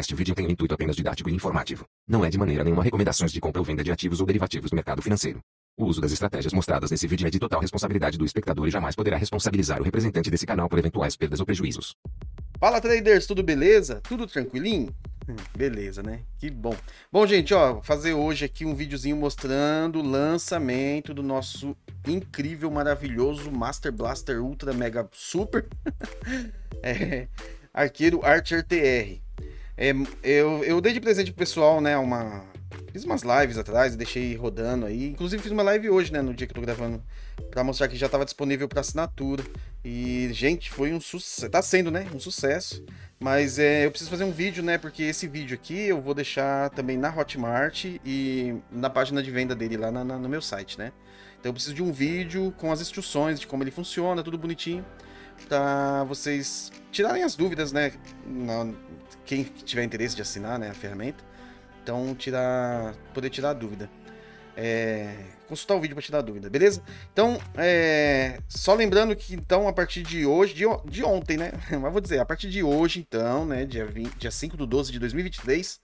Este vídeo tem um intuito apenas didático e informativo. Não é de maneira nenhuma recomendações de compra ou venda de ativos ou derivativos do mercado financeiro. O uso das estratégias mostradas nesse vídeo é de total responsabilidade do espectador e jamais poderá responsabilizar o representante desse canal por eventuais perdas ou prejuízos. Fala traders, tudo beleza? Tudo tranquilinho? Hum, beleza, né? Que bom. Bom, gente, ó, vou fazer hoje aqui um videozinho mostrando o lançamento do nosso incrível, maravilhoso Master Blaster Ultra Mega Super é, Arqueiro Archer TR. É, eu, eu dei de presente pro pessoal, né, uma... Fiz umas lives atrás, deixei rodando aí. Inclusive fiz uma live hoje, né, no dia que eu tô gravando, pra mostrar que já tava disponível pra assinatura. E, gente, foi um sucesso. Tá sendo, né? Um sucesso. Mas é, eu preciso fazer um vídeo, né? Porque esse vídeo aqui eu vou deixar também na Hotmart e na página de venda dele lá na, na, no meu site, né? Então eu preciso de um vídeo com as instruções de como ele funciona, tudo bonitinho. Pra vocês tirarem as dúvidas, né? Na, quem tiver interesse de assinar né, a ferramenta. Então, tirar, poder tirar a dúvida. É, consultar o vídeo para tirar dúvida, beleza? Então, é, só lembrando que então a partir de hoje, de, de ontem, né? Mas vou dizer, a partir de hoje, então, né? Dia, 20, dia 5 de 12 de 2023,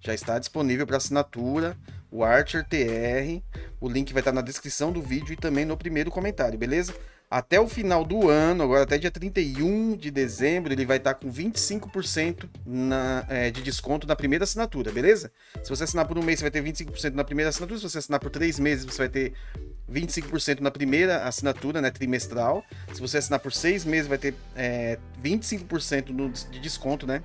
já está disponível para assinatura o Archer TR o link vai estar na descrição do vídeo e também no primeiro comentário, beleza? Até o final do ano, agora até dia 31 de dezembro, ele vai estar com 25% na, é, de desconto na primeira assinatura, beleza? Se você assinar por um mês, você vai ter 25% na primeira assinatura. Se você assinar por três meses, você vai ter 25% na primeira assinatura, né, trimestral. Se você assinar por seis meses, vai ter é, 25% no, de desconto, né,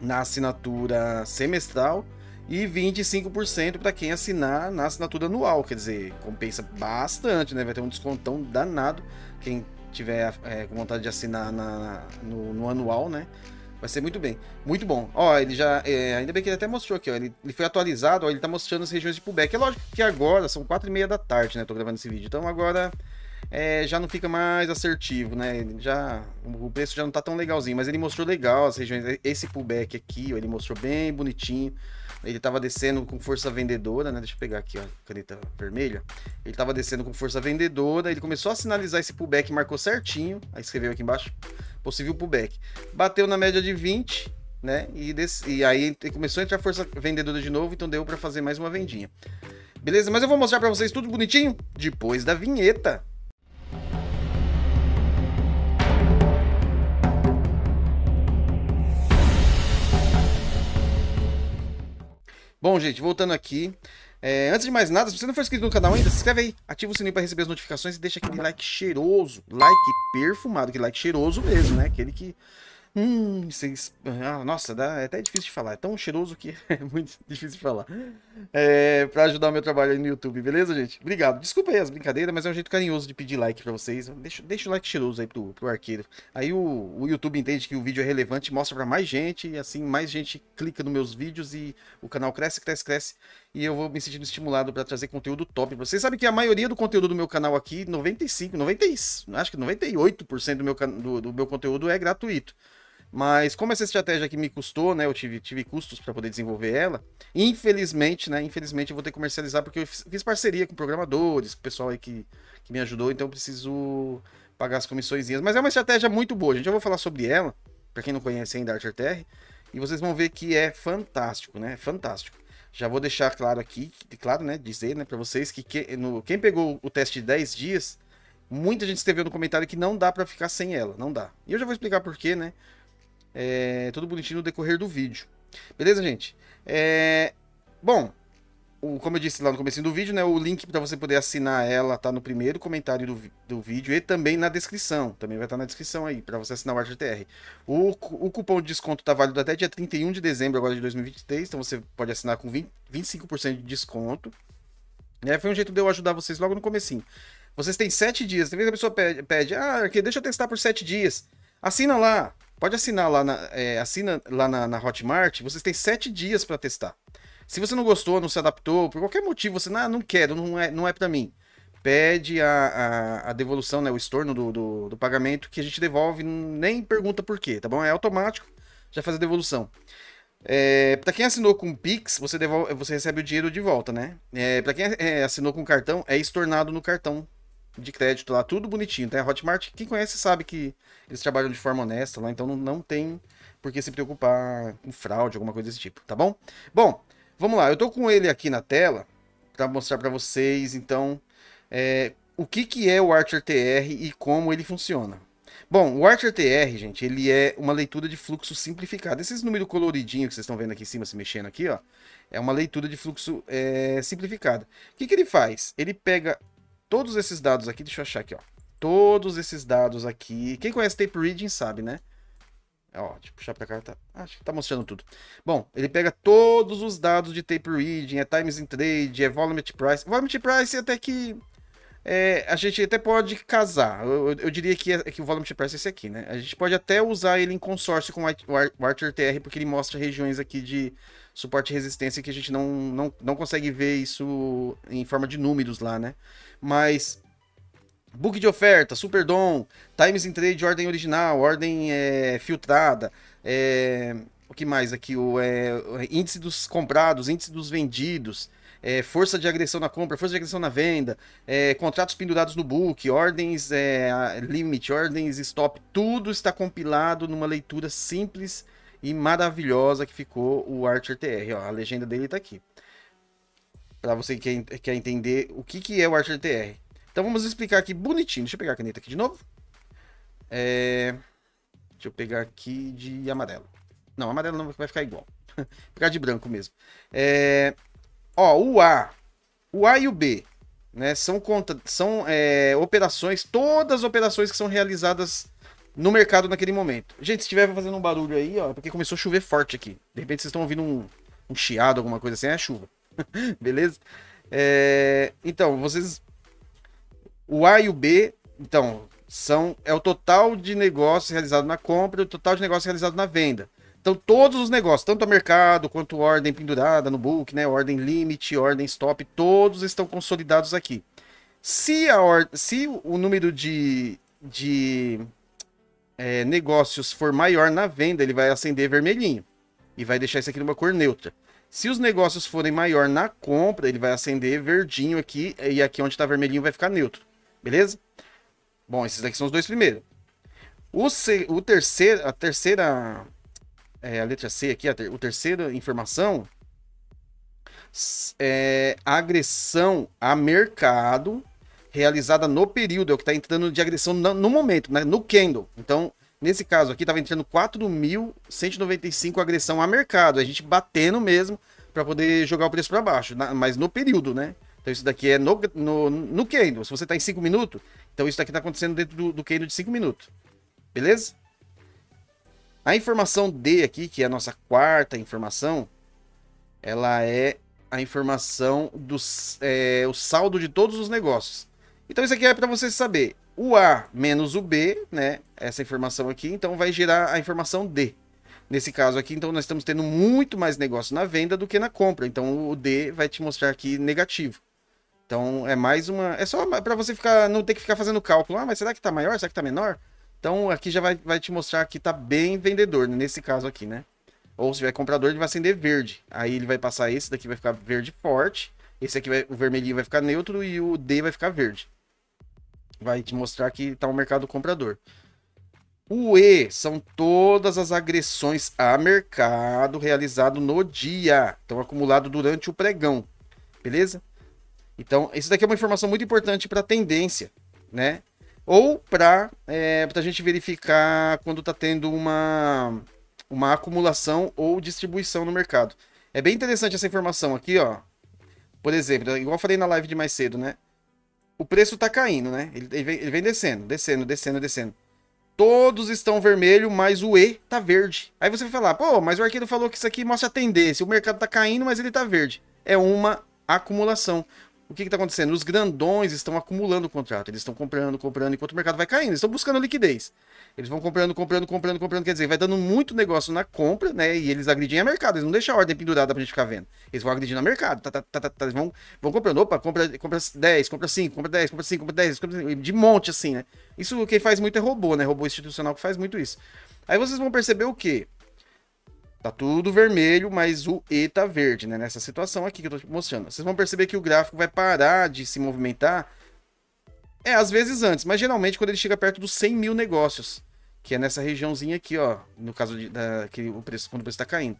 na assinatura semestral e 25% para quem assinar na assinatura anual. Quer dizer, compensa bastante, né? Vai ter um descontão danado. Quem tiver é, com vontade de assinar na, no, no, anual, né? Vai ser muito bem. Muito bom. Ó, ele já. É, ainda bem que ele até mostrou aqui, ó. Ele, ele foi atualizado, ó, Ele tá mostrando as regiões de pullback. É lógico que agora são 4 e meia da tarde, né? Tô gravando esse vídeo. Então agora é, já não fica mais assertivo, né? Já, o preço já não tá tão legalzinho, mas ele mostrou legal as regiões. Esse pullback aqui, ó, ele mostrou bem bonitinho. Ele tava descendo com força vendedora, né? Deixa eu pegar aqui ó, a caneta vermelha. Ele tava descendo com força vendedora, ele começou a sinalizar esse pullback, marcou certinho. Aí escreveu aqui embaixo, possível pullback. Bateu na média de 20, né? E, desse, e aí começou a entrar força vendedora de novo, então deu para fazer mais uma vendinha. Beleza? Mas eu vou mostrar para vocês tudo bonitinho depois da vinheta. Bom, gente, voltando aqui. É, antes de mais nada, se você não for inscrito no canal ainda, se inscreve aí, ativa o sininho para receber as notificações e deixa aquele like cheiroso. Like perfumado, que like cheiroso mesmo, né? Aquele que. Hum, vocês. Ah, nossa, dá, é até difícil de falar. É tão cheiroso que é muito difícil de falar é, para ajudar o meu trabalho aí no YouTube, beleza, gente? Obrigado. Desculpa aí as brincadeiras, mas é um jeito carinhoso de pedir like para vocês. Deixa, deixa o like cheiroso aí pro, pro arqueiro. Aí o, o YouTube entende que o vídeo é relevante, mostra para mais gente, e assim mais gente clica nos meus vídeos e o canal cresce, cresce, cresce. E eu vou me sentindo estimulado para trazer conteúdo top vocês. Sabe que a maioria do conteúdo do meu canal aqui, 95, 90, acho que 98% do meu, do, do meu conteúdo é gratuito. Mas como essa estratégia que me custou, né, eu tive, tive custos para poder desenvolver ela, infelizmente, né, infelizmente eu vou ter que comercializar porque eu fiz parceria com programadores, com o pessoal aí que, que me ajudou, então eu preciso pagar as comissões. Mas é uma estratégia muito boa, gente, eu vou falar sobre ela, para quem não conhece ainda a ArcherTR, e vocês vão ver que é fantástico, né, fantástico. Já vou deixar claro aqui, claro, né, dizer, né, para vocês que, que no, quem pegou o teste de 10 dias, muita gente escreveu no comentário que não dá para ficar sem ela, não dá. E eu já vou explicar por quê, né? É, tudo bonitinho no decorrer do vídeo. Beleza, gente? É, bom, o, como eu disse lá no começo do vídeo, né, o link para você poder assinar ela tá no primeiro comentário do, do vídeo e também na descrição. Também vai estar tá na descrição aí para você assinar o ArtGTR. O, o cupom de desconto tá válido até dia 31 de dezembro agora de 2023, então você pode assinar com 20, 25% de desconto. É, foi um jeito de eu ajudar vocês logo no comecinho. Vocês têm 7 dias. Tem vezes a pessoa pede, pede ah, deixa eu testar por 7 dias. Assina lá. Pode assinar lá na, é, assina lá na, na Hotmart, vocês têm sete dias para testar. Se você não gostou, não se adaptou, por qualquer motivo, você ah, não, não não é, não é para mim. Pede a, a, a, devolução, né, o estorno do, do, do, pagamento que a gente devolve, nem pergunta por quê, tá bom? É automático, já faz a devolução. É, para quem assinou com Pix, você, devolve, você recebe o dinheiro de volta, né? É, para quem é, assinou com cartão, é estornado no cartão de crédito lá, tudo bonitinho, tá? A Hotmart, quem conhece sabe que eles trabalham de forma honesta lá, então não, não tem por que se preocupar com fraude, alguma coisa desse tipo, tá bom? Bom, vamos lá, eu tô com ele aqui na tela para mostrar para vocês, então, é, o que, que é o Archer TR e como ele funciona. Bom, o Archer TR, gente, ele é uma leitura de fluxo simplificada. Esses números coloridinhos que vocês estão vendo aqui em cima, se mexendo aqui, ó, é uma leitura de fluxo é, simplificada. O que, que ele faz? Ele pega Todos esses dados aqui, deixa eu achar aqui, ó. Todos esses dados aqui. Quem conhece tape reading sabe, né? Ó, deixa eu puxar pra cá, tá, acho que tá mostrando tudo. Bom, ele pega todos os dados de tape reading, é times in trade, é volume price. Volume price é até que é, a gente até pode casar. Eu, eu, eu diria que, é, é que o volume price é esse aqui, né? A gente pode até usar ele em consórcio com o tr porque ele mostra regiões aqui de suporte e resistência que a gente não, não, não consegue ver isso em forma de números lá, né? Mas book de oferta, super dom, times in trade, ordem original, ordem é, filtrada, é, o que mais aqui? O, é, o índice dos comprados, índice dos vendidos, é, força de agressão na compra, força de agressão na venda, é, contratos pendurados no book, ordens é, limite, ordens stop, tudo está compilado numa leitura simples e maravilhosa que ficou o Archer TR. Ó, a legenda dele está aqui. Para você que quer entender o que, que é o Archer TR. Então vamos explicar aqui bonitinho. Deixa eu pegar a caneta aqui de novo. É... Deixa eu pegar aqui de amarelo. Não, amarelo não vai ficar igual. pegar de branco mesmo. É... Ó, o A. O A e o B. Né, são contra... são é, operações, todas as operações que são realizadas no mercado naquele momento. Gente, se estiver fazendo um barulho aí, ó, é porque começou a chover forte aqui. De repente vocês estão ouvindo um, um chiado, alguma coisa assim, é a chuva. Beleza? É... Então, vocês. O A e o B, então, são é o total de negócio realizado na compra e o total de negócio realizado na venda. Então, todos os negócios, tanto a mercado quanto ordem pendurada no book, né, ordem limite, ordem stop, todos estão consolidados aqui. Se, a or... Se o número de, de é, negócios for maior na venda, ele vai acender vermelhinho e vai deixar isso aqui numa cor neutra. Se os negócios forem maior na compra, ele vai acender verdinho aqui e aqui onde está vermelhinho vai ficar neutro, beleza? Bom, esses daqui são os dois primeiros. O, C, o terceiro, a terceira, é, a letra C aqui, a ter, o terceira informação é agressão a mercado realizada no período, é o que está entrando de agressão no momento, né? no candle. Então, nesse caso aqui, estava entrando 4.195 agressão a mercado, a gente batendo mesmo para poder jogar o preço para baixo, na, mas no período, né? Então, isso daqui é no, no, no candle. Se você está em 5 minutos, então isso daqui está acontecendo dentro do, do candle de 5 minutos. Beleza? A informação D aqui, que é a nossa quarta informação, ela é a informação do é, o saldo de todos os negócios. Então isso aqui é para você saber o A menos o B, né? Essa informação aqui, então vai gerar a informação D. Nesse caso aqui, então nós estamos tendo muito mais negócio na venda do que na compra. Então o D vai te mostrar aqui negativo. Então é mais uma, é só para você ficar não ter que ficar fazendo cálculo. Ah, mas será que está maior? Será que está menor? Então aqui já vai, vai te mostrar que está bem vendedor né, nesse caso aqui, né? Ou se tiver comprador, ele vai acender verde. Aí ele vai passar esse daqui vai ficar verde forte. Esse aqui vai, o vermelhinho vai ficar neutro e o D vai ficar verde vai te mostrar que está um mercado comprador. O E são todas as agressões a mercado realizado no dia, então acumulado durante o pregão, beleza? Então, isso daqui é uma informação muito importante para tendência, né? Ou para é, a gente verificar quando está tendo uma, uma acumulação ou distribuição no mercado. É bem interessante essa informação aqui, ó. Por exemplo, igual eu falei na live de mais cedo, né? o preço tá caindo, né? Ele, ele, vem, ele, vem, descendo, descendo, descendo, descendo. Todos estão vermelho, mas o E tá verde. Aí você vai falar, pô, mas o arqueiro falou que isso aqui mostra a tendência. O mercado tá caindo, mas ele tá verde. É uma acumulação o que está acontecendo? Os grandões estão acumulando o contrato, eles estão comprando, comprando, enquanto o mercado vai caindo, eles estão buscando liquidez. Eles vão comprando, comprando, comprando, comprando, quer dizer, vai dando muito negócio na compra, né? E eles agridem a mercado, eles não deixam a ordem pendurada pra gente ficar vendo. Eles vão agredindo a mercado, tá, tá, tá, tá, eles vão, vão comprando, opa, compra, compra 10, compra 5, compra 10, compra 5, compra 10, compra de monte assim, né? Isso quem faz muito é robô, né? Robô institucional que faz muito isso. Aí vocês vão perceber o quê? Tá tudo vermelho, mas o E tá verde, né? Nessa situação aqui que eu tô mostrando. Vocês vão perceber que o gráfico vai parar de se movimentar. É, às vezes antes, mas geralmente quando ele chega perto dos 100 mil negócios. Que é nessa regiãozinha aqui, ó. No caso de, da, que o preço, quando o preço tá caindo.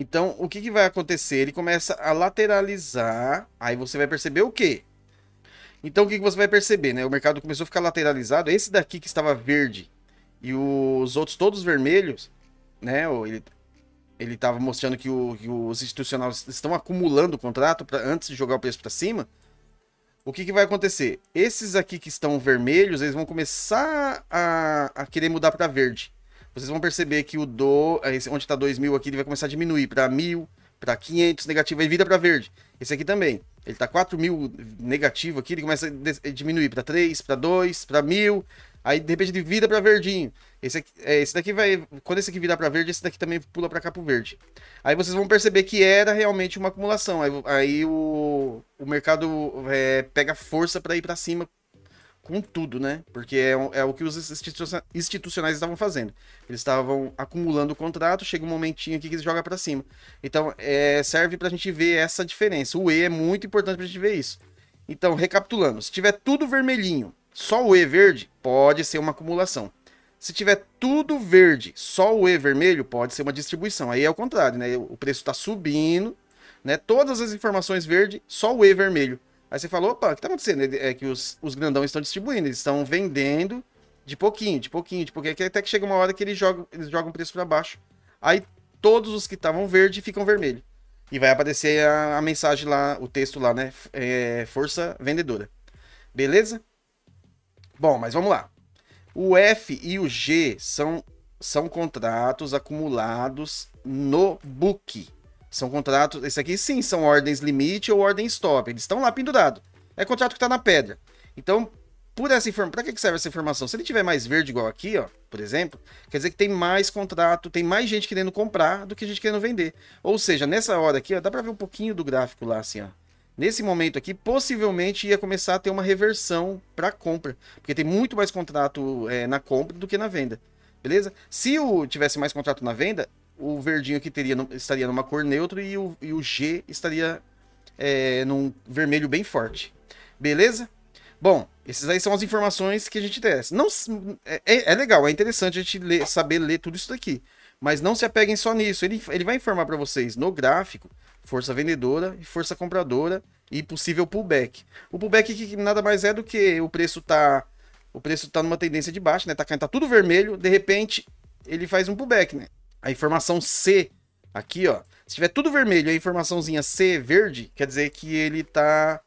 Então, o que, que vai acontecer? Ele começa a lateralizar. Aí você vai perceber o quê? Então, o que, que você vai perceber, né? O mercado começou a ficar lateralizado. Esse daqui que estava verde e os outros todos vermelhos né? ele ele estava mostrando que, o, que, os institucionais estão acumulando o contrato pra, antes de jogar o preço para cima. O que, que, vai acontecer? Esses aqui que estão vermelhos, eles vão começar a, a querer mudar para verde. Vocês vão perceber que o do, onde está 2.000 aqui, ele vai começar a diminuir para 1.000, para 500 negativo, e vira para verde. Esse aqui também. Ele está 4.000 negativo aqui, ele começa a diminuir para 3, para 2, para 1.000, Aí de repente ele vira para verdinho. Esse, aqui, é, esse daqui vai. Quando esse aqui virar para verde, esse daqui também pula para cá pro verde. Aí vocês vão perceber que era realmente uma acumulação. Aí, aí o, o mercado é, pega força para ir para cima com tudo, né? Porque é, é o que os institucionais, estavam fazendo. Eles estavam acumulando o contrato, chega um momentinho aqui que eles jogam para cima. Então é, serve para a gente ver essa diferença. O E é muito importante para a gente ver isso. Então, recapitulando, se tiver tudo vermelhinho, só o E verde, pode ser uma acumulação. Se tiver tudo verde, só o E vermelho, pode ser uma distribuição. Aí é o contrário, né? O preço está subindo, né? Todas as informações verde, só o E vermelho. Aí você falou, opa, o que está acontecendo? É que os, os grandão estão distribuindo, eles estão vendendo de pouquinho, de pouquinho, de pouquinho, até que chega uma hora que eles jogam, eles jogam o preço para baixo. Aí todos os que estavam verde ficam vermelho. E vai aparecer a, a, mensagem lá, o texto lá, né? É, força vendedora. Beleza? Bom, mas vamos lá. O F e o G são, são contratos acumulados no book. São contratos. Esse aqui sim são ordens limite ou ordens stop. Eles estão lá pendurados. É contrato que está na pedra. Então, por essa informação. Para que serve essa informação? Se ele tiver mais verde igual aqui, ó, por exemplo, quer dizer que tem mais contrato, tem mais gente querendo comprar do que gente querendo vender. Ou seja, nessa hora aqui, ó, dá para ver um pouquinho do gráfico lá, assim, ó nesse momento aqui, possivelmente ia começar a ter uma reversão para compra, porque tem muito mais contrato é, na compra do que na venda, beleza? Se o tivesse mais contrato na venda, o verdinho aqui teria, estaria numa cor neutra e o, e o G estaria é, num vermelho bem forte, beleza? Bom, essas aí são as informações que a gente tem Não, é, é, é legal, é interessante a gente ler, saber ler tudo isso daqui. Mas não se apeguem só nisso. Ele, ele vai informar para vocês no gráfico força vendedora e força compradora e possível pullback. O pullback que nada mais é do que o preço tá o preço tá numa tendência de baixa, né? Tá caindo, tá tudo vermelho, de repente ele faz um pullback, né? A informação C aqui, ó, se tiver tudo vermelho, a informaçãozinha C verde, quer dizer que ele tá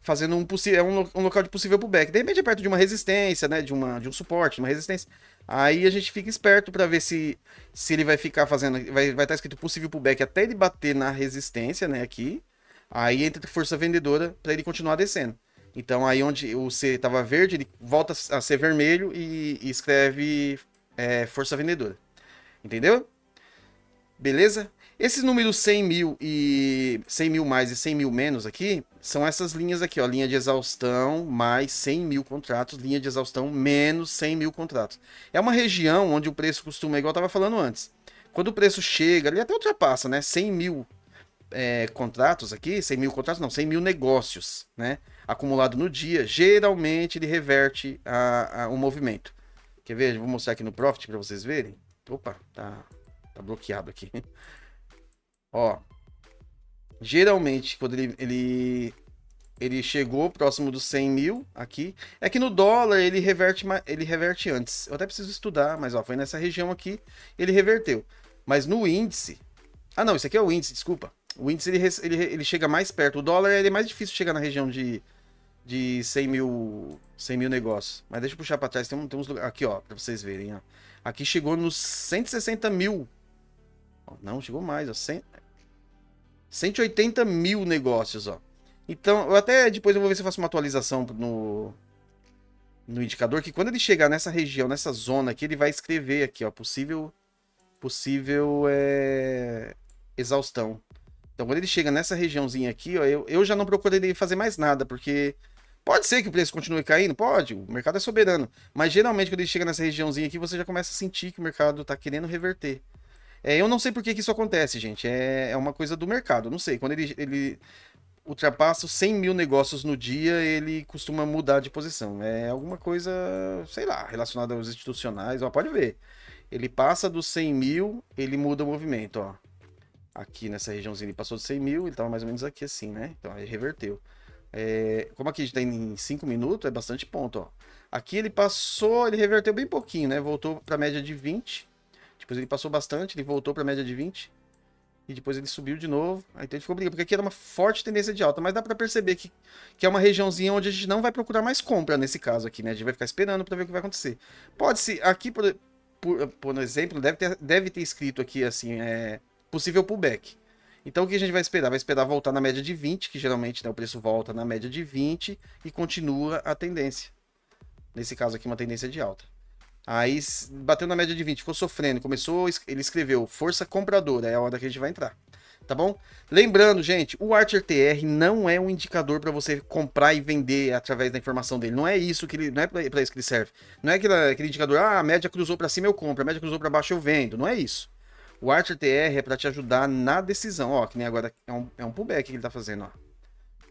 fazendo um possível é um, um local de possível pullback. De repente é perto de uma resistência, né, de uma de um suporte, uma resistência. Aí a gente fica esperto para ver se, se ele vai ficar fazendo. Vai estar vai tá escrito possível pullback até ele bater na resistência, né? Aqui. Aí entra força vendedora para ele continuar descendo. Então aí onde o C estava verde, ele volta a ser vermelho e, e escreve é, força vendedora. Entendeu? Beleza? Esses números 100 mil e 100 mil mais e 100 mil menos aqui são essas linhas aqui, ó, linha de exaustão mais 100 mil contratos, linha de exaustão menos 100 mil contratos. É uma região onde o preço costuma, igual eu estava falando antes, quando o preço chega, ele até ultrapassa, né, 100 mil é, contratos aqui, 100 mil contratos não, 100 mil negócios, né, acumulado no dia, geralmente ele reverte a, a, o movimento. Quer ver? Vou mostrar aqui no Profit para vocês verem. Opa, tá, tá bloqueado aqui. ó, geralmente, quando ele, ele, ele chegou próximo dos 100 mil aqui, é que no dólar ele reverte, ele reverte antes. Eu até preciso estudar, mas ó, foi nessa região aqui, ele reverteu. Mas no índice... Ah, não, isso aqui é o índice, desculpa. O índice ele, ele, ele chega mais perto. O dólar ele é mais difícil chegar na região de, de 100 mil, 100 mil negócios. Mas deixa eu puxar para trás. Tem, tem uns lugares. Aqui, ó, para vocês verem. Ó. Aqui chegou nos 160 mil. Não, chegou mais, ó. 100, 180 mil negócios, ó. Então, eu até depois eu vou ver se eu faço uma atualização no, no indicador, que quando ele chegar nessa região, nessa zona aqui, ele vai escrever aqui, ó, possível, possível é, exaustão. Então, quando ele chega nessa regiãozinha aqui, ó, eu, eu já não procurei fazer mais nada, porque pode ser que o preço continue caindo, pode, o mercado é soberano, mas geralmente quando ele chega nessa regiãozinha aqui, você já começa a sentir que o mercado está querendo reverter. É, eu não sei por que, que isso acontece, gente. É, é uma coisa do mercado. Não sei. Quando ele, ele ultrapassa os 100 mil negócios no dia, ele costuma mudar de posição. É alguma coisa, sei lá, relacionada aos institucionais. Ó, pode ver. Ele passa dos 100 mil, ele muda o movimento, ó. Aqui nessa regiãozinha ele passou dos 100 mil, ele estava mais ou menos aqui assim, né? Então ele reverteu. É, como aqui a gente está em 5 minutos, é bastante ponto, ó. Aqui ele passou, ele reverteu bem pouquinho, né? Voltou para a média de 20 depois tipo, ele passou bastante, ele voltou para a média de 20. E depois ele subiu de novo. Aí então ele ficou brigando, porque aqui era uma forte tendência de alta. Mas dá para perceber que, que é uma regiãozinha onde a gente não vai procurar mais compra nesse caso aqui, né? A gente vai ficar esperando para ver o que vai acontecer. pode ser aqui, por, por, por, exemplo, deve ter, deve ter escrito aqui, assim, é, possível pullback. Então o que a gente vai esperar? Vai esperar voltar na média de 20, que geralmente né, o preço volta na média de 20 e continua a tendência. Nesse caso aqui, uma tendência de alta. Aí bateu na média de 20, ficou sofrendo, começou, ele escreveu força compradora, é a hora que a gente vai entrar. Tá bom? Lembrando, gente, o Archer TR não é um indicador para você comprar e vender através da informação dele. Não é isso que ele, não é para isso que ele serve. Não é aquele, aquele indicador, ah, a média cruzou para cima eu compro, a média cruzou para baixo eu vendo. Não é isso. O Archer TR é para te ajudar na decisão. Ó, que nem agora é um, é um pullback que ele tá fazendo, ó. Tá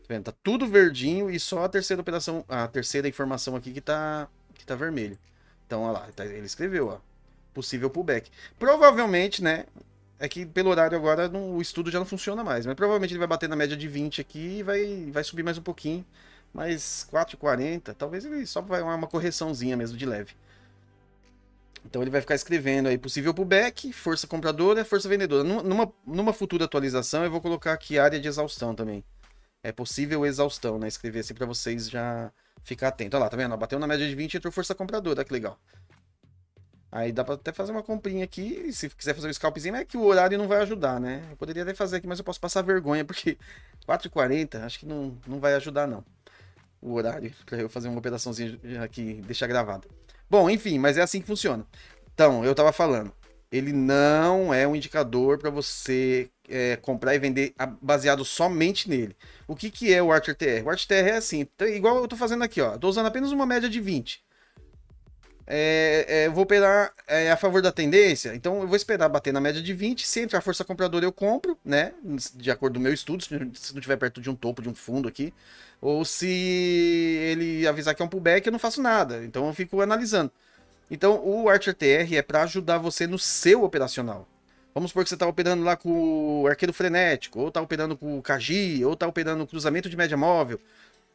vendo? Tá tudo verdinho e só a terceira operação, a terceira informação aqui que tá que tá vermelho. Então, olha lá, tá, ele escreveu, ó. Possível pullback. Provavelmente, né? É que pelo horário agora não, o estudo já não funciona mais, mas provavelmente ele vai bater na média de 20 aqui e vai, vai subir mais um pouquinho. Mais 4,40, talvez ele só vai uma correçãozinha mesmo de leve. Então ele vai ficar escrevendo aí possível pullback, força compradora, força vendedora. Numa, numa futura atualização eu vou colocar aqui área de exaustão também. É possível exaustão, né? Escrever assim para vocês já Ficar atento. Olha lá, tá vendo? Bateu na média de 20 e entrou força compradora. Que legal. Aí dá pra até fazer uma comprinha aqui. Se quiser fazer o um scalpzinho, é que o horário não vai ajudar, né? Eu poderia até fazer aqui, mas eu posso passar vergonha, porque 4h40 acho que não, não vai ajudar, não. O horário pra eu fazer uma operaçãozinha aqui, deixar gravada. Bom, enfim, mas é assim que funciona. Então, eu tava falando. Ele não é um indicador para você é, comprar e vender baseado somente nele. O que, que é o ArtTR? O ArtTR é assim, tá, igual eu estou fazendo aqui, ó. Tô usando apenas uma média de 20. É, é, vou operar é, a favor da tendência, então eu vou esperar bater na média de 20. Se entrar a força compradora, eu compro, né? De acordo com o meu estudo, se não tiver perto de um topo, de um fundo aqui. Ou se ele avisar que é um pullback, eu não faço nada. Então eu fico analisando. Então o ArcherTR é para ajudar você no seu operacional. Vamos supor que você tá operando lá com o arqueiro frenético, ou tá operando com o Kaji, ou tá operando cruzamento de média móvel,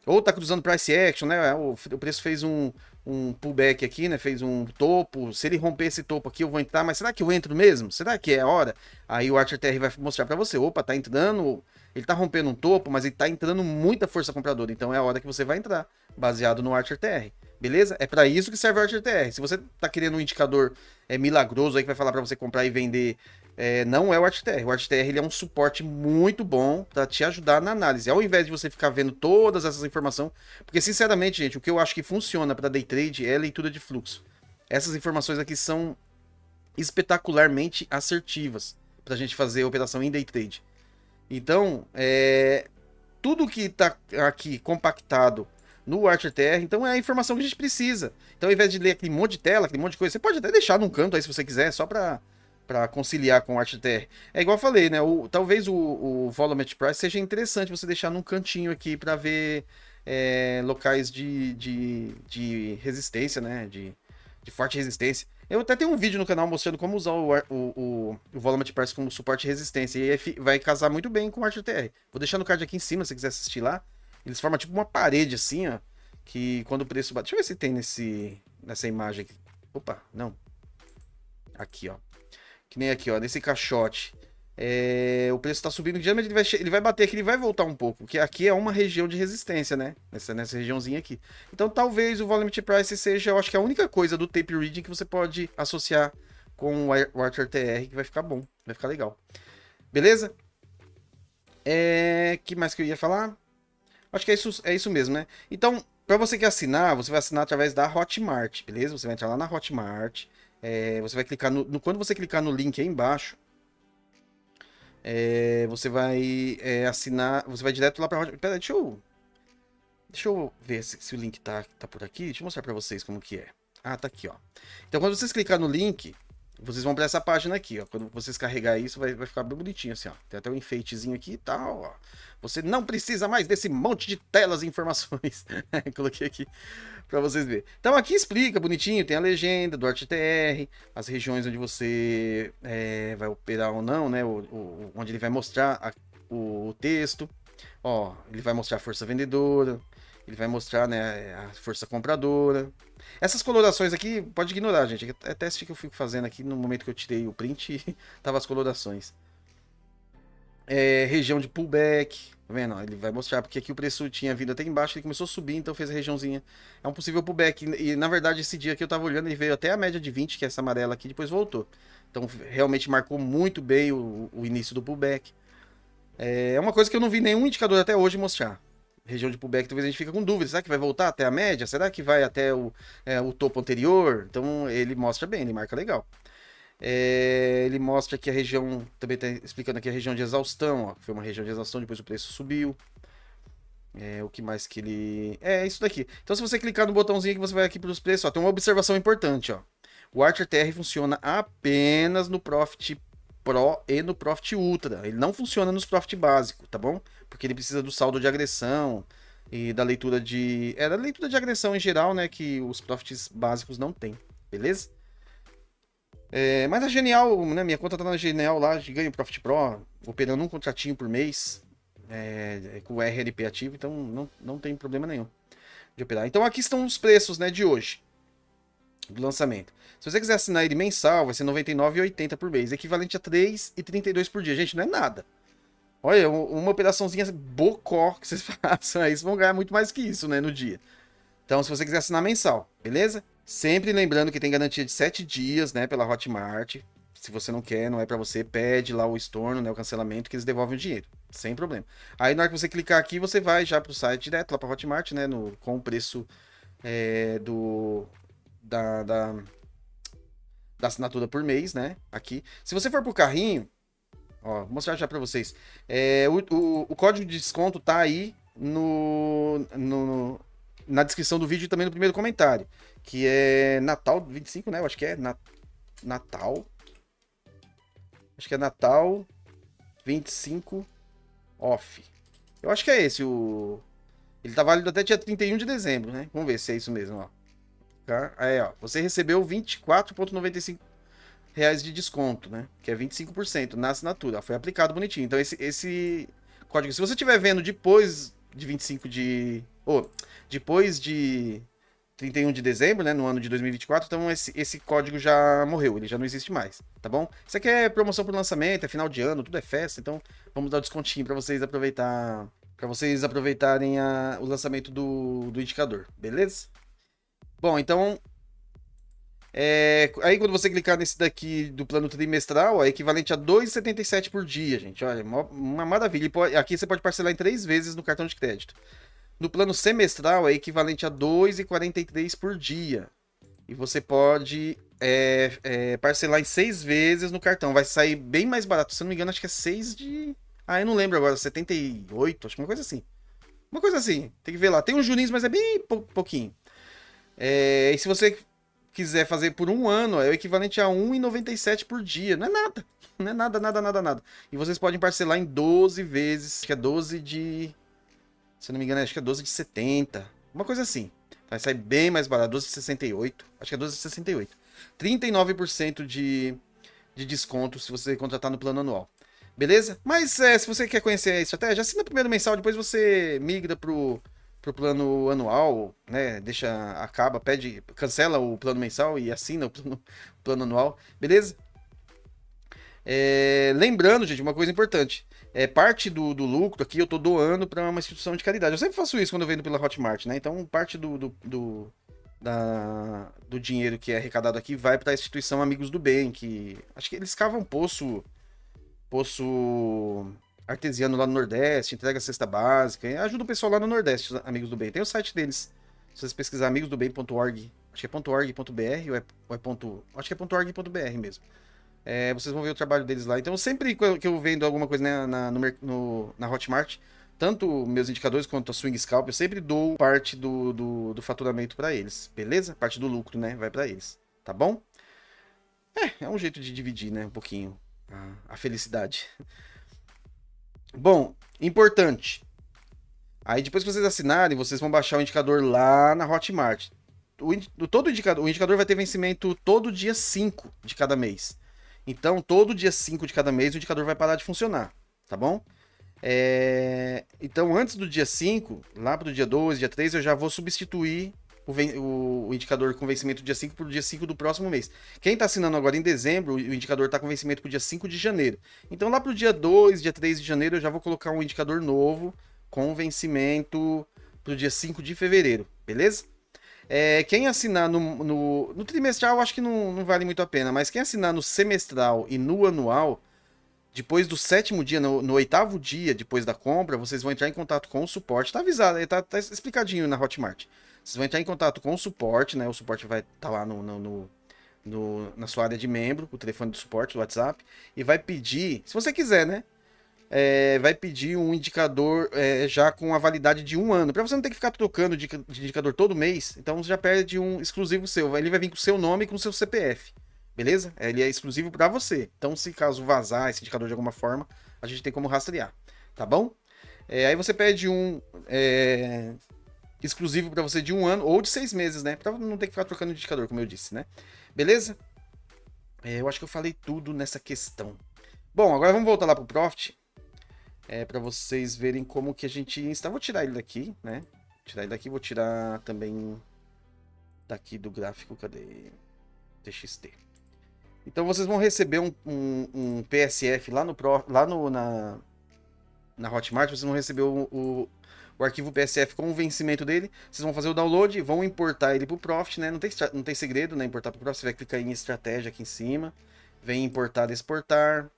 ou tá cruzando price action, né? É, o, o preço fez um, um pullback aqui, né? Fez um topo. Se ele romper esse topo aqui, eu vou entrar, mas será que eu entro mesmo? Será que é a hora? Aí o Archer TR vai mostrar para você, opa, tá entrando, ele tá rompendo um topo, mas ele tá entrando muita força compradora, então é a hora que você vai entrar, baseado no Archer TR. Beleza? É para isso que serve o Archer TR. Se você tá querendo um indicador é milagroso aí que vai falar para você comprar e vender é, não é o ATR. O ATR ele é um suporte muito bom para te ajudar na análise. Ao invés de você ficar vendo todas essas informações, porque sinceramente, gente, o que eu acho que funciona para day trade é a leitura de fluxo. Essas informações aqui são espetacularmente assertivas para a gente fazer operação em day trade. Então, é, tudo que está aqui compactado no ArtTR, então é a informação que a gente precisa. Então, ao invés de ler aquele monte de tela, aquele monte de coisa, você pode até deixar num canto aí se você quiser, só para para conciliar com o ArchTR. É igual eu falei, né? O, talvez o, o Volumet Price seja interessante você deixar num cantinho aqui para ver é, locais de, de, de, resistência, né? De, de forte resistência. Eu até tenho um vídeo no canal mostrando como usar o, o, o, o Volumet Price como suporte e resistência. E vai casar muito bem com o ArchTR. Vou deixar no card aqui em cima, se quiser assistir lá. Eles formam tipo uma parede assim, ó. Que quando o preço bate. Deixa eu ver se tem nesse, nessa imagem aqui. Opa, não. Aqui, ó. Que nem aqui, ó, nesse caixote. É, o preço está subindo de ele vai, ele vai bater aqui, ele vai voltar um pouco, porque aqui é uma região de resistência, né? Nessa, nessa regiãozinha aqui. Então talvez o volume price seja, eu acho que é a única coisa do tape reading que você pode associar com o WatchRTR, que vai ficar bom, vai ficar legal. Beleza? É, que mais que eu ia falar? Acho que é isso, é isso mesmo, né? Então, para você que assinar, você vai assinar através da Hotmart, beleza? Você vai entrar lá na Hotmart, é, você vai clicar no, no, Quando você clicar no link aí embaixo, é, você vai é, assinar. Você vai direto lá pra. Pera, deixa eu. Deixa eu ver se, se, o link tá, tá por aqui. Deixa eu mostrar pra vocês como que é. Ah, tá aqui, ó. Então, quando vocês clicar no link, vocês vão para essa página aqui, ó. Quando vocês carregar isso, vai, vai ficar bem bonitinho assim, ó. Tem até um enfeitezinho aqui e tal, ó. Você não precisa mais desse monte de telas e informações. Coloquei aqui para vocês verem. Então aqui explica bonitinho, tem a legenda do ArtTR, as regiões onde você é, vai operar ou não, né? O, o onde ele vai mostrar a, o, o texto. Ó, ele vai mostrar a força vendedora, ele vai mostrar, né, a força compradora. Essas colorações aqui, pode ignorar, gente. É, é teste que eu fico fazendo aqui no momento que eu tirei o print tava as colorações. É, região de pullback. Tá vendo? Ele vai mostrar, porque aqui o preço tinha vindo até embaixo, ele começou a subir, então fez a regiãozinha. É um possível pullback. E na verdade, esse dia que eu tava olhando, ele veio até a média de 20, que é essa amarela aqui, depois voltou. Então realmente marcou muito bem o, o início do pullback. É, é uma coisa que eu não vi nenhum indicador até hoje mostrar região de pullback, talvez a gente fica com dúvida. Será que vai voltar até a média? Será que vai até o, é, o topo anterior? Então ele mostra bem, ele marca legal. É, ele mostra aqui a região, também está explicando aqui a região de exaustão, ó, foi uma região de exaustão, depois o preço subiu. É, o que mais que ele... É, isso daqui. Então se você clicar no botãozinho que você vai aqui para os preços, ó, tem uma observação importante, ó. O TR funciona apenas no Profit Pro e no Profit Ultra. Ele não funciona nos Profit básico, tá bom? porque ele precisa do saldo de agressão e da leitura de. É, da leitura de agressão em geral, né? Que os profits básicos não tem, beleza? É, mas a Genial, né? Minha conta tá na Genial lá, de ganho Profit Pro, operando um contratinho por mês, é, é com o RLP ativo, então não, não tem problema nenhum de operar. Então aqui estão os preços, né? De hoje, do lançamento. Se você quiser assinar ele mensal, vai ser R$ 99,80 por mês, equivalente a R$ 3,32 por dia. Gente, não é nada. Olha, uma operaçãozinha bocó que vocês façam aí, vocês vão ganhar muito mais que isso, né, no dia. Então, se você quiser assinar mensal, beleza? Sempre lembrando que tem garantia de 7 dias, né, pela Hotmart. Se você não quer, não é para você, pede lá o estorno, né, o cancelamento, que eles devolvem o dinheiro, sem problema. Aí, na hora que você clicar aqui, você vai já pro site direto, lá pra Hotmart, né, no, com o preço é, do... Da, da, da assinatura por mês, né, aqui. Se você for pro carrinho, Ó, vou mostrar já pra vocês. É, o, o, o, código de desconto tá aí no, no, na descrição do vídeo e também no primeiro comentário. Que é Natal 25, né? Eu acho que é na, Natal. Acho que é Natal 25 off. Eu acho que é esse o... Ele tá válido até dia 31 de dezembro, né? Vamos ver se é isso mesmo, ó. Tá? Aí, ó. Você recebeu 24,95 reais de desconto, né? Que é 25% na assinatura. Foi aplicado bonitinho. Então, esse, esse código, se você estiver vendo depois de 25 de... Ou, depois de 31 de dezembro, né? No ano de 2024. Então, esse, esse código já morreu. Ele já não existe mais, tá bom? Isso aqui é promoção para lançamento, é final de ano, tudo é festa. Então, vamos dar um descontinho para vocês aproveitar... Para vocês aproveitarem a, o lançamento do, do indicador, beleza? Bom, então é, aí quando você clicar nesse daqui do plano trimestral, ó, é equivalente a 2,77 por dia, gente. Olha, uma, uma maravilha. Pode, aqui você pode parcelar em três vezes no cartão de crédito. No plano semestral, é equivalente a 2,43 por dia. E você pode é, é, parcelar em seis vezes no cartão. Vai sair bem mais barato. Se eu não me engano, acho que é 6 de. Ah, eu não lembro agora. 78, acho que uma coisa assim. Uma coisa assim. Tem que ver lá. Tem uns juninhos, mas é bem pouquinho. É, e se você quiser fazer por um ano, é o equivalente a 1,97 por dia. Não é nada. Não é nada, nada, nada, nada. E vocês podem parcelar em 12 vezes, que é 12 de... Se não me engano, acho que é 12 de 70. Uma coisa assim. Vai sair bem mais barato, 12,68. Acho que é 12,68. 39% de, de desconto se você contratar no plano anual. Beleza? Mas é, se você quer conhecer a estratégia, assina primeiro mensal, depois você migra pro pro plano anual, né? Deixa, acaba, pede, cancela o plano mensal e assina o plano, plano anual, beleza? É, lembrando, gente, uma coisa importante. É, parte do, do lucro aqui eu tô doando para uma instituição de caridade. Eu sempre faço isso quando eu vendo pela Hotmart, né? Então, parte do, do, do, da, do dinheiro que é arrecadado aqui vai para a instituição Amigos do Bem, que acho que eles cavam poço. Poço artesiano lá no Nordeste, entrega cesta básica, ajuda o pessoal lá no Nordeste, Amigos do Bem. Tem o site deles. Se vocês pesquisar amigosdobem.org, acho que é .org.br ou é, ou é ponto, acho que é .org.br mesmo. É, vocês vão ver o trabalho deles lá. Então, sempre que eu vendo alguma coisa né, na, no, no, na Hotmart, tanto meus indicadores quanto a Swing Scalp, eu sempre dou parte do, do, do faturamento para eles, beleza? Parte do lucro, né? Vai para eles, tá bom? É, é um jeito de dividir, né? Um pouquinho a, a felicidade. Bom, importante. Aí depois que vocês assinarem, vocês vão baixar o indicador lá na Hotmart. O, todo indicador, o indicador vai ter vencimento todo dia 5 de cada mês. Então, todo dia 5 de cada mês o indicador vai parar de funcionar, tá bom? É... Então, antes do dia 5, lá pro dia 2, dia 3, eu já vou substituir o, o, o indicador com vencimento dia 5 para o dia 5 do próximo mês. Quem está assinando agora em dezembro, o indicador está com vencimento para o dia 5 de janeiro. Então lá para o dia 2, dia 3 de janeiro, eu já vou colocar um indicador novo com vencimento para o dia 5 de fevereiro, beleza? É, quem assinar no, no, no, trimestral, acho que não, não vale muito a pena, mas quem assinar no semestral e no anual, depois do sétimo dia, no, no, oitavo dia depois da compra, vocês vão entrar em contato com o suporte. Tá avisado, tá, tá explicadinho na Hotmart. Vocês vão entrar em contato com o suporte, né? O suporte vai estar tá lá no, no, no, no, na sua área de membro, o telefone do suporte, o WhatsApp, e vai pedir, se você quiser, né? É, vai pedir um indicador é, já com a validade de um ano, para você não ter que ficar trocando de, de indicador todo mês. Então você já perde um exclusivo seu. Ele vai vir com o seu nome e com o seu CPF, beleza? É, ele é exclusivo para você. Então, se caso vazar esse indicador de alguma forma, a gente tem como rastrear, tá bom? É, aí você pede um é, exclusivo para você de um ano ou de seis meses, né? Pra não ter que ficar trocando indicador, como eu disse, né? Beleza? É, eu acho que eu falei tudo nessa questão. Bom, agora vamos voltar lá pro Profit. É, para vocês verem como que a gente está. Vou tirar ele daqui, né? Vou tirar ele daqui, vou tirar também daqui do gráfico. Cadê? TXT. Então vocês vão receber um, um, um PSF lá no, profit, lá no na, na Hotmart, vocês vão receber o, o arquivo PSF com o vencimento dele, vocês vão fazer o download, vão importar ele para o Profit, né? Não tem, não tem segredo, né? Importar para o Profit, você vai clicar em estratégia aqui em cima, vem importar, exportar,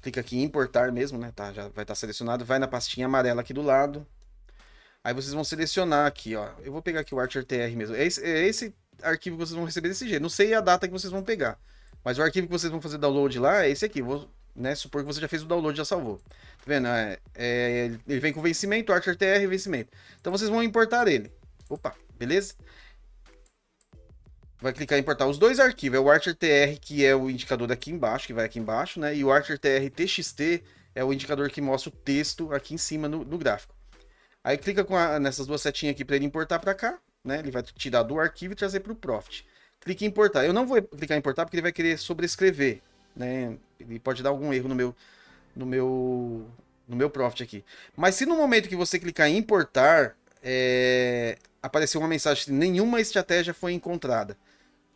clica aqui em importar mesmo, né? Tá, já vai estar tá selecionado, vai na pastinha amarela aqui do lado, aí vocês vão selecionar aqui, ó, eu vou pegar aqui o Archer TR mesmo, é esse, é esse arquivo que vocês vão receber desse jeito, não sei a data que vocês vão pegar, mas o arquivo que vocês vão fazer download lá é esse aqui, vou né? Supor que você já fez o download já salvou. Tá vendo? É, é, ele vem com vencimento, TR vencimento. Então vocês vão importar ele. Opa, beleza? Vai clicar em importar os dois arquivos. É o TR que é o indicador daqui embaixo, que vai aqui embaixo, né? E o TR TXT é o indicador que mostra o texto aqui em cima no, no gráfico. Aí clica a, nessas duas setinhas aqui para ele importar para cá, né? Ele vai tirar do arquivo e trazer para o Profit. Clique em importar. Eu não vou clicar em importar porque ele vai querer sobrescrever né? Ele pode dar algum erro no meu, no meu, no meu profit aqui. Mas se no momento que você clicar em importar, é, apareceu uma mensagem que nenhuma estratégia foi encontrada.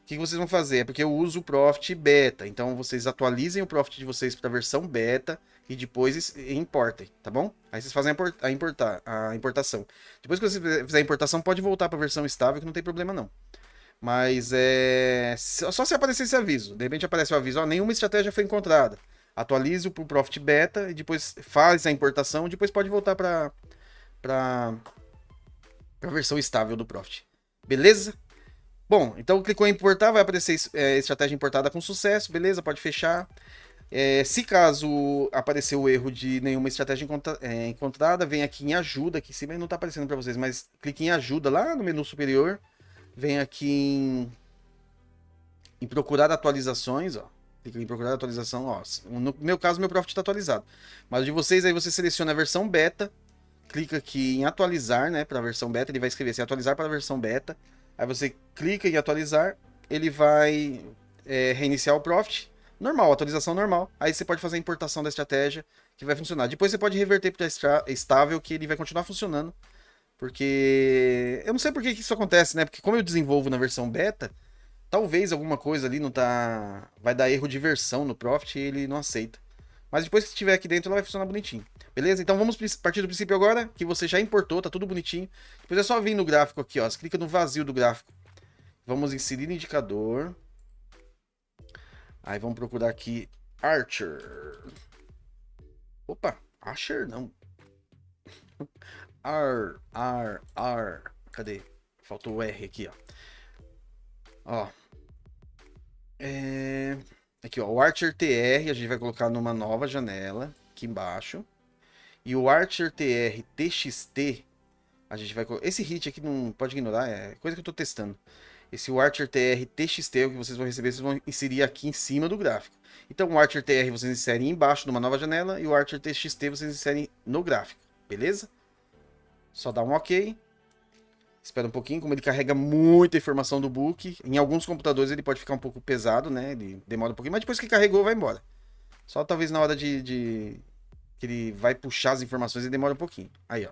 O que vocês vão fazer? É porque eu uso o Profit Beta. Então vocês atualizem o Profit de vocês para a versão Beta e depois importem, tá bom? Aí vocês fazem a, importar, a importação. Depois que você fizer a importação, pode voltar para a versão estável que não tem problema não. Mas é. Só se aparecer esse aviso. De repente aparece o aviso: ó, nenhuma estratégia foi encontrada. Atualize para o Profit Beta e depois faz a importação. Depois pode voltar para para a versão estável do Profit. Beleza? Bom, então clicou em importar, vai aparecer é, estratégia importada com sucesso, beleza? Pode fechar. É, se caso aparecer o erro de nenhuma estratégia encontra é, encontrada, vem aqui em ajuda, que cima não está aparecendo para vocês, mas clique em ajuda lá no menu superior Vem aqui em, em procurar atualizações, ó. Clica em procurar atualização, ó. No meu caso, meu profit está atualizado. Mas de vocês, aí você seleciona a versão beta. Clica aqui em atualizar, né, para a versão beta. Ele vai escrever assim, atualizar para a versão beta. Aí você clica em atualizar. Ele vai é, reiniciar o profit. Normal, atualização normal. Aí você pode fazer a importação da estratégia, que vai funcionar. Depois você pode reverter para estável, que ele vai continuar funcionando porque eu não sei por que, isso acontece, né? Porque como eu desenvolvo na versão beta, talvez alguma coisa ali não tá. Vai dar erro de versão no Profit e ele não aceita. Mas depois que estiver aqui dentro, ela vai funcionar bonitinho. Beleza? Então vamos partir do princípio agora, que você já importou, tá tudo bonitinho. Depois é só vir no gráfico aqui, ó. Você clica no vazio do gráfico. Vamos inserir indicador. Aí vamos procurar aqui Archer. Opa, Archer não. ar, ar, ar. Cadê? Faltou o R aqui, ó. Ó. É... Aqui, ó. O Archer TR a gente vai colocar numa nova janela aqui embaixo. E o Archer TR TXT a gente vai Esse hit aqui não pode ignorar, é coisa que eu tô testando. Esse Archer TR TXT é o que vocês vão receber, vocês vão inserir aqui em cima do gráfico. Então o Archer TR vocês inserem embaixo numa nova janela e o Archer TXT vocês inserem no gráfico, beleza? Só dá um ok. Espera um pouquinho, como ele carrega muita informação do book. Em alguns computadores ele pode ficar um pouco pesado, né? Ele demora um pouquinho, mas depois que carregou, vai embora. Só talvez na hora de, de... que ele vai puxar as informações, ele demora um pouquinho. Aí, ó.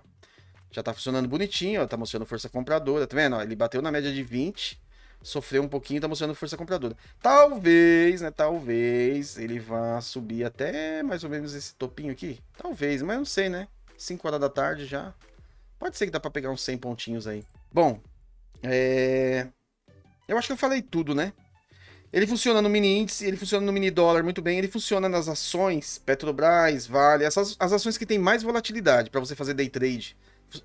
Já tá funcionando bonitinho, ó. Tá mostrando força compradora, tá vendo? Ó, ele bateu na média de 20, sofreu um pouquinho, tá mostrando força compradora. Talvez, né? Talvez ele vá subir até mais ou menos esse topinho aqui. Talvez, mas não sei, né? 5 horas da tarde já. Pode ser que dá pra pegar uns 100 pontinhos aí. Bom, é... Eu acho que eu falei tudo, né? Ele funciona no mini índice, ele funciona no mini dólar muito bem, ele funciona nas ações, Petrobras, Vale, essas, as ações que tem mais volatilidade para você fazer day trade.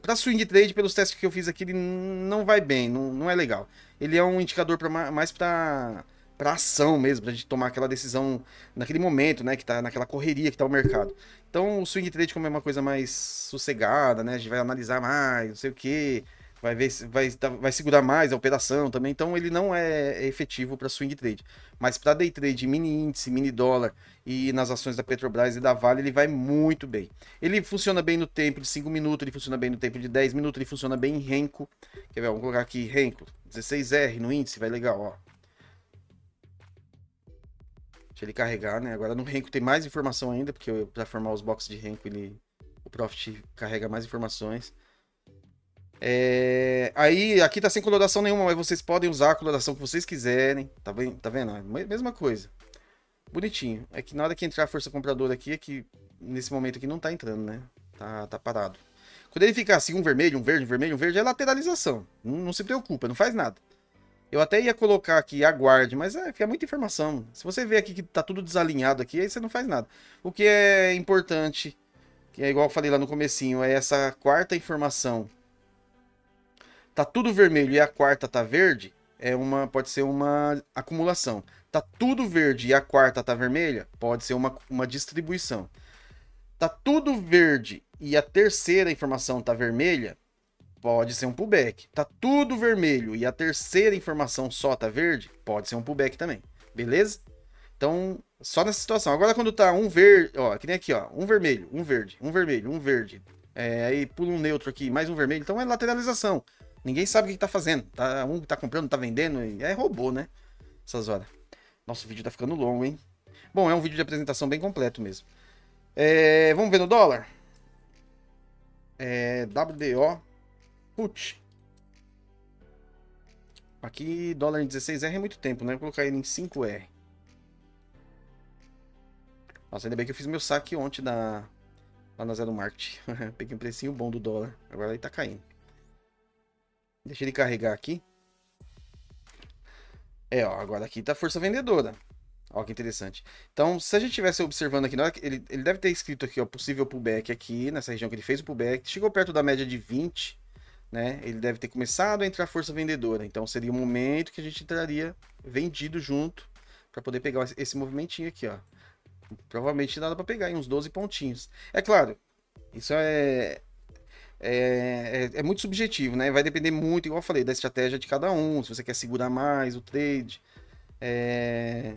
Para swing trade, pelos testes que eu fiz aqui, ele não vai bem, não, não é legal. Ele é um indicador pra, mais para para ação mesmo, pra gente tomar aquela decisão naquele momento, né? Que tá naquela correria que tá o mercado. Então o swing trade, como é uma coisa mais sossegada, né? A gente vai analisar mais, não sei o que vai ver vai, tá, vai segurar mais a operação também. Então ele não é efetivo para swing trade, mas para day trade, mini índice, mini dólar e nas ações da Petrobras e da Vale ele vai muito bem. Ele funciona bem no tempo de 5 minutos, ele funciona bem no tempo de 10 minutos, ele funciona bem em Renko. Quer ver? Vamos colocar aqui Renko 16R no índice, vai legal, ó. Deixa ele carregar, né? Agora no Renko tem mais informação ainda, porque para formar os boxes de Renko, ele, o Profit carrega mais informações. É... Aí, aqui tá sem coloração nenhuma, mas vocês podem usar a coloração que vocês quiserem. Tá, bem, tá vendo? É mesma coisa. Bonitinho. É que na hora que entrar a força compradora aqui, é que nesse momento aqui não tá entrando, né? Tá, tá parado. Quando ele ficar assim, um vermelho, um verde, um vermelho, um verde, é lateralização. Não, não se preocupa, não faz nada. Eu até ia colocar aqui, aguarde, mas é, fica muita informação. Se você vê aqui que tá tudo desalinhado aqui, aí você não faz nada. O que é importante, que é igual eu falei lá no comecinho, é essa quarta informação. Tá tudo vermelho e a quarta tá verde, é uma, pode ser uma acumulação. Tá tudo verde e a quarta tá vermelha, pode ser uma, uma distribuição. Tá tudo verde e a terceira informação tá vermelha, Pode ser um pullback. Tá tudo vermelho e a terceira informação só tá verde, pode ser um pullback também. Beleza? Então, só nessa situação. Agora quando tá um verde, ó, que nem aqui, ó, um vermelho, um verde, um vermelho, um verde. É, aí pula um neutro aqui, mais um vermelho, então é lateralização. Ninguém sabe o que tá fazendo. Tá, um tá comprando, tá vendendo, é robô, né? Essas horas. Nosso vídeo tá ficando longo, hein? Bom, é um vídeo de apresentação bem completo mesmo. É, vamos ver no dólar? É, WDO Put. Aqui, dólar em 16R é muito tempo, né? Vou colocar ele em 5R. Nossa, ainda bem que eu fiz meu saque ontem na, lá na Zero Market. Peguei um precinho bom do dólar. Agora ele tá caindo. Deixa ele carregar aqui. É, ó, agora aqui tá força vendedora. Ó, que interessante. Então, se a gente estivesse observando aqui, ele, ele deve ter escrito aqui, ó, possível pullback aqui, nessa região que ele fez o pullback. Chegou perto da média de 20 né? Ele deve ter começado a entrar força vendedora. Então seria o momento que a gente entraria vendido junto para poder pegar esse movimentinho aqui, ó. Provavelmente nada para pegar, em uns 12 pontinhos. É claro, isso é, é, é, é, muito subjetivo, né? Vai depender muito, igual eu falei, da estratégia de cada um. Se você quer segurar mais o trade. É...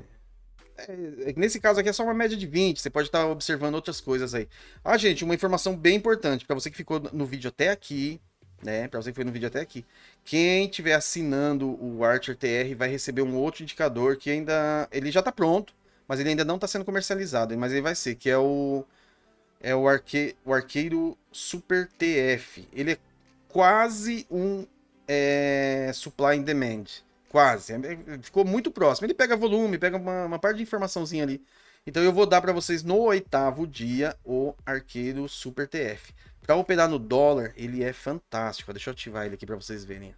É, é nesse caso aqui é só uma média de 20. Você pode estar tá observando outras coisas aí. Ah, gente, uma informação bem importante para você que ficou no vídeo até aqui né? Para você que foi no vídeo até aqui. Quem tiver assinando o Archer TR vai receber um outro indicador que ainda ele já está pronto, mas ele ainda não está sendo comercializado, mas ele vai ser, que é o é o, arque, o arqueiro Super TF. Ele é quase um é, supply and demand, quase. É, é, ficou muito próximo. Ele pega volume, pega uma, uma parte de informaçãozinha ali. Então eu vou dar para vocês no oitavo dia o arqueiro Super TF. Para operar no dólar, ele é fantástico. Deixa eu ativar ele aqui para vocês verem.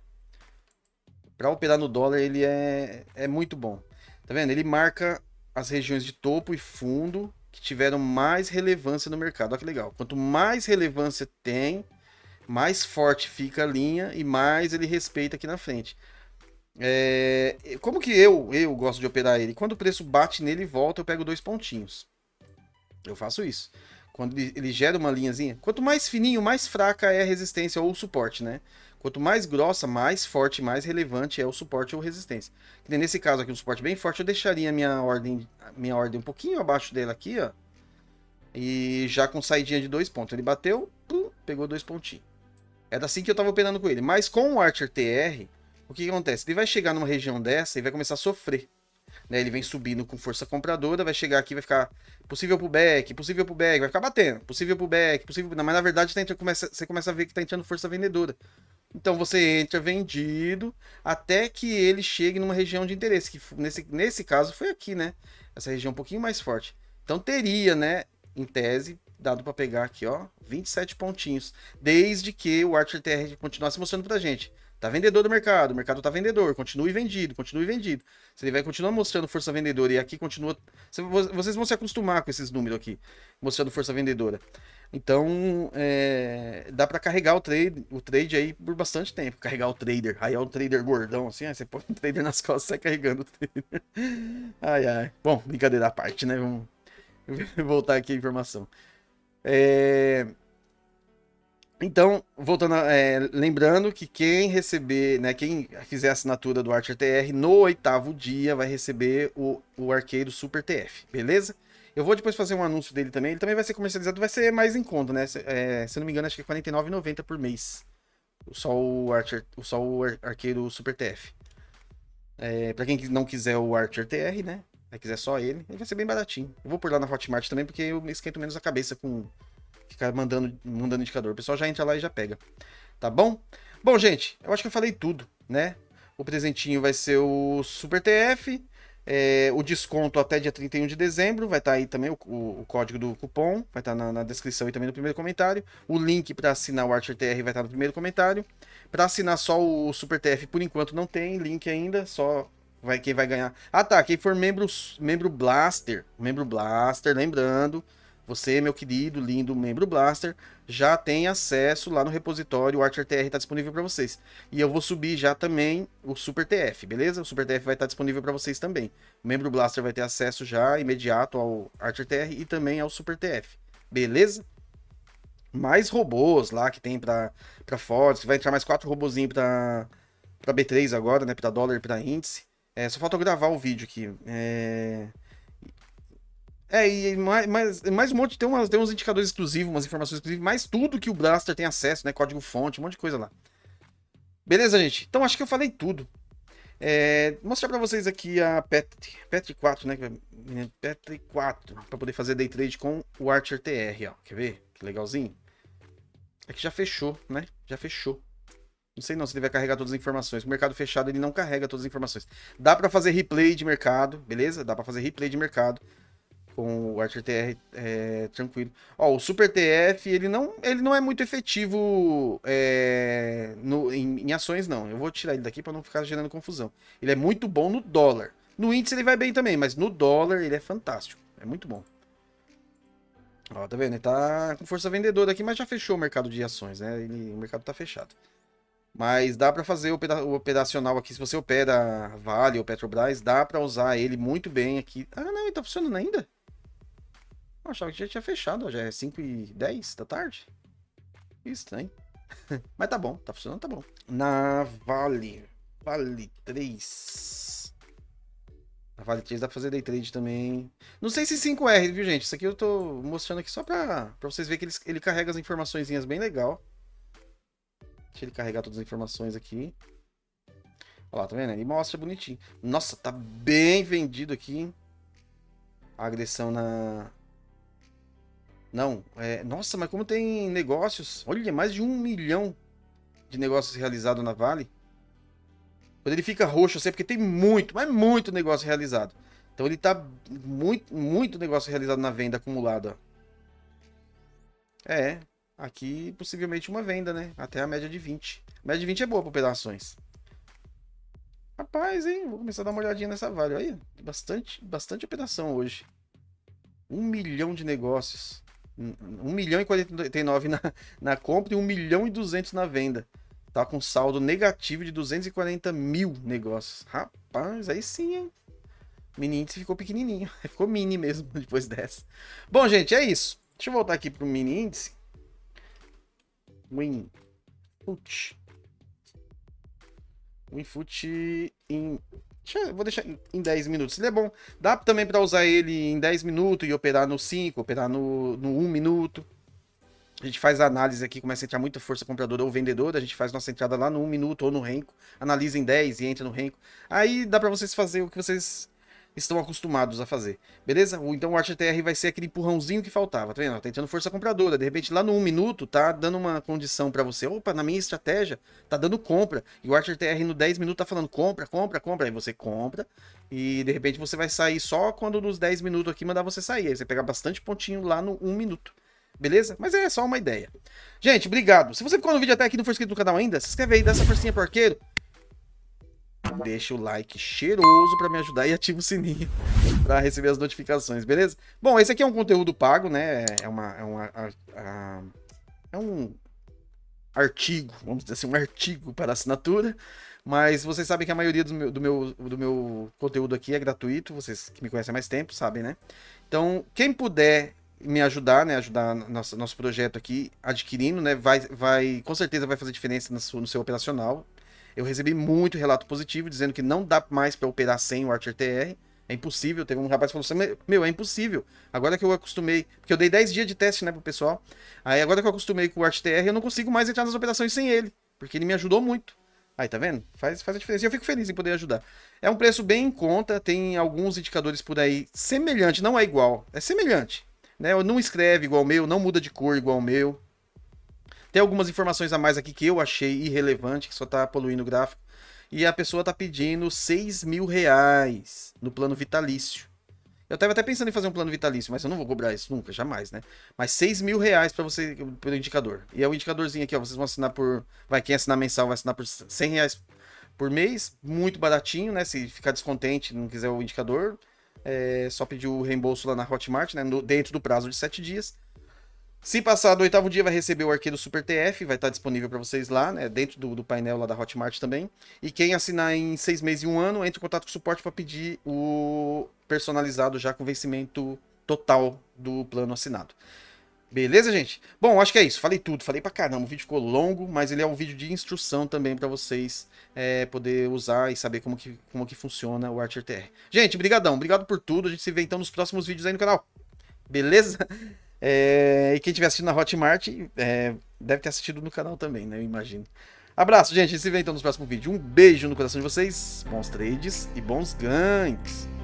Para operar no dólar, ele é, é muito bom. Tá vendo? Ele marca as regiões de topo e fundo que tiveram mais relevância no mercado. Olha que legal. Quanto mais relevância tem, mais forte fica a linha e mais ele respeita aqui na frente. É... Como que eu, eu gosto de operar ele? Quando o preço bate nele e volta, eu pego dois pontinhos. Eu faço isso quando ele, ele gera uma linhazinha, quanto mais fininho, mais fraca é a resistência ou o suporte, né? Quanto mais grossa, mais forte, mais relevante é o suporte ou resistência. Nesse caso aqui, um suporte bem forte, eu deixaria minha ordem, minha ordem um pouquinho abaixo dele aqui, ó. E já com saidinha de dois pontos. Ele bateu, pegou dois pontinhos. Era é assim que eu tava operando com ele. Mas com o Archer TR, o que, que acontece? Ele vai chegar numa região dessa e vai começar a sofrer. Né? Ele vem subindo com força compradora, vai chegar aqui, vai ficar possível pullback, possível pullback, vai ficar batendo, possível pullback, possível. pullback. mas na verdade tá entrando, começa, você começa a ver que tá entrando força vendedora. Então você entra vendido até que ele chegue numa região de interesse, que nesse, nesse caso foi aqui, né? Essa região um pouquinho mais forte. Então teria, né, em tese, dado para pegar aqui, ó, 27 pontinhos, desde que o Archer TR continuasse mostrando pra gente. Tá vendedor do mercado, o mercado tá vendedor, continue vendido, continue vendido. Você vai continuar mostrando força vendedora e aqui continua. Vocês vão se acostumar com esses números aqui, mostrando força vendedora. Então, é... dá para carregar o trade, o trade aí por bastante tempo. Carregar o trader, aí é um trader gordão, assim, aí você põe o trader nas costas e sai carregando o trader. Ai, ai. Bom, brincadeira à parte, né? Vamos voltar aqui a informação. É então, voltando, a, é, lembrando que quem receber, né, quem fizer a assinatura do Archer TR no oitavo dia vai receber o, o arqueiro Super TF, beleza? Eu vou depois fazer um anúncio dele também. Ele também vai ser comercializado, vai ser mais em conta, né? Se, é, se não me engano, acho que é 49,90 por mês. Só o, Archer, só o arqueiro Super TF. É, pra quem não quiser o Archer TR, né? Se quiser só ele, ele vai ser bem baratinho. Eu vou por lá na Hotmart também, porque eu me esquento menos a cabeça com ficar mandando, mandando indicador. O pessoal já entra lá e já pega. Tá bom? Bom, gente, eu acho que eu falei tudo, né? O presentinho vai ser o Super TF. É, o desconto até dia 31 de dezembro vai estar tá aí também o, o, o, código do cupom, vai estar tá na, na, descrição e também no primeiro comentário. O link para assinar o ArcherTR vai estar tá no primeiro comentário. Para assinar só o, o Super TF, por enquanto não tem link ainda, só vai quem vai ganhar. Ah tá, quem for membro, membro Blaster, membro Blaster, lembrando, você, meu querido, lindo membro Blaster, já tem acesso lá no repositório, o TR está disponível para vocês. E eu vou subir já também o Super TF, beleza? O Super TF vai estar tá disponível para vocês também. O membro Blaster vai ter acesso já imediato ao TR e também ao Super TF, beleza? Mais robôs lá que tem para Forex, vai entrar mais quatro robôzinhos para B3 agora, né? Para dólar e para índice. É, só falta eu gravar o vídeo aqui. É... É, e mais, mais, um monte, tem, umas, tem uns indicadores exclusivos, umas informações exclusivas, mais tudo que o Blaster tem acesso, né? Código-fonte, um monte de coisa lá. Beleza, gente? Então acho que eu falei tudo. É, vou mostrar para vocês aqui a Petri, Pet 4, né? É, é, Petri 4, para poder fazer day trade com o Archer TR, ó. Quer ver? Que legalzinho. É que já fechou, né? Já fechou. Não sei não se ele vai carregar todas as informações. O mercado fechado ele não carrega todas as informações. Dá para fazer replay de mercado, beleza? Dá para fazer replay de mercado com o Archer TR é, tranquilo. Ó, o Super TF, ele não, ele não é muito efetivo é, no, em, em, ações, não. Eu vou tirar ele daqui para não ficar gerando confusão. Ele é muito bom no dólar. No índice ele vai bem também, mas no dólar ele é fantástico. É muito bom. Ó, tá vendo? Ele tá com força vendedora aqui, mas já fechou o mercado de ações, né? Ele, o mercado tá fechado. Mas dá para fazer o operacional aqui. Se você opera Vale ou Petrobras, dá para usar ele muito bem aqui. Ah, não, ele tá funcionando ainda? Eu achava que já tinha fechado, já é 5 e 10 da tarde. isso hein. Mas tá bom, tá funcionando, tá bom. Na Vale. Vale 3. Na Vale 3 dá pra fazer day trade também. Não sei se 5R, viu, gente? Isso aqui eu tô mostrando aqui só pra, pra vocês verem que ele, ele carrega as informações bem legal. Deixa ele carregar todas as informações aqui. Olha lá, tá vendo? Ele mostra bonitinho. Nossa, tá bem vendido aqui. A agressão na, não, é, nossa, mas como tem negócios? Olha, mais de um milhão de negócios realizados na Vale. Quando ele fica roxo, assim, é porque tem muito, mas muito negócio realizado. Então ele tá muito, muito negócio realizado na venda acumulada. É, aqui possivelmente uma venda, né? Até a média de 20. A média de 20 é boa para operações. Rapaz, hein? Vou começar a dar uma olhadinha nessa Vale. Aí, bastante, bastante operação hoje. Um milhão de negócios. 1 milhão e 49 na, na compra e 1 milhão e 200 na venda. Tá com saldo negativo de 240 mil negócios. Rapaz, aí sim, hein? Mini índice ficou pequenininho. Ficou mini mesmo depois dessa. Bom, gente, é isso. Deixa eu voltar aqui pro mini índice. Win. Putz. WinFoot in Deixa, vou deixar em 10 minutos. Ele é bom. Dá também pra usar ele em 10 minutos e operar no 5, operar no, no 1 minuto. A gente faz a análise aqui, começa a entrar muita força compradora ou vendedora, a gente faz nossa entrada lá no 1 minuto ou no renco, analisa em 10 e entra no renco. Aí dá pra vocês fazer o que vocês estão acostumados a fazer. Beleza? Então o ATR vai ser aquele empurrãozinho que faltava, tá vendo? Tá entrando força compradora, de repente lá no 1 um minuto tá dando uma condição para você, opa, na minha estratégia tá dando compra, e o ATR no 10 minutos tá falando compra, compra, compra, aí você compra, e de repente você vai sair só quando nos 10 minutos aqui mandar você sair, aí você pegar bastante pontinho lá no 1 um minuto. Beleza? Mas é só uma ideia. Gente, obrigado. Se você ficou no vídeo até aqui e não for inscrito no canal ainda, se inscreve aí, dá essa forcinha pro arqueiro deixa o like cheiroso para me ajudar e ativa o sininho para receber as notificações, beleza? Bom, esse aqui é um conteúdo pago, né? É uma, é uma a, a, é um artigo, vamos dizer assim, um artigo para assinatura. Mas vocês sabem que a maioria do meu, do meu, do meu conteúdo aqui é gratuito. Vocês que me conhecem há mais tempo sabem, né? Então, quem puder me ajudar, né? Ajudar nosso, nosso projeto aqui adquirindo, né? Vai, vai, com certeza vai fazer diferença no seu, no seu operacional. Eu recebi muito relato positivo dizendo que não dá mais para operar sem o Archer TR. É impossível. Teve um rapaz que falou assim: Meu, é impossível. Agora que eu acostumei. Porque eu dei 10 dias de teste, né, pro pessoal. Aí agora que eu acostumei com o ArtTR, eu não consigo mais entrar nas operações sem ele. Porque ele me ajudou muito. Aí, tá vendo? Faz, faz a diferença. E eu fico feliz em poder ajudar. É um preço bem em conta. Tem alguns indicadores por aí semelhante. Não é igual. É semelhante. Né? Não escreve igual o meu, não muda de cor igual o meu. Tem algumas informações a mais aqui que eu achei irrelevante, que só tá poluindo o gráfico. E a pessoa tá pedindo 6 mil reais no plano vitalício. Eu tava até pensando em fazer um plano vitalício, mas eu não vou cobrar isso nunca, jamais, né? Mas 6 mil reais pra você, pelo indicador. E é o indicadorzinho aqui, ó. Vocês vão assinar por. Vai, quem assinar mensal vai assinar por 100 reais por mês. Muito baratinho, né? Se ficar descontente, não quiser o indicador. É só pedir o reembolso lá na Hotmart, né? No, dentro do prazo de 7 dias. Se passar do oitavo dia, vai receber o arquivo Super TF, vai estar tá disponível para vocês lá, né? Dentro do, do, painel lá da Hotmart também. E quem assinar em seis meses e um ano, entre em contato com o suporte para pedir o personalizado já com vencimento total do plano assinado. Beleza, gente? Bom, acho que é isso. Falei tudo, falei pra caramba. O vídeo ficou longo, mas ele é um vídeo de instrução também para vocês é, poder usar e saber como que, como que funciona o ArcherTR. Gente, brigadão. Obrigado por tudo. A gente se vê então nos próximos vídeos aí no canal. Beleza? É, e quem tiver assistindo na Hotmart é, deve ter assistido no canal também, né? Eu imagino. Abraço, gente. A gente se vê então no próximo vídeo. Um beijo no coração de vocês, bons trades e bons ganks.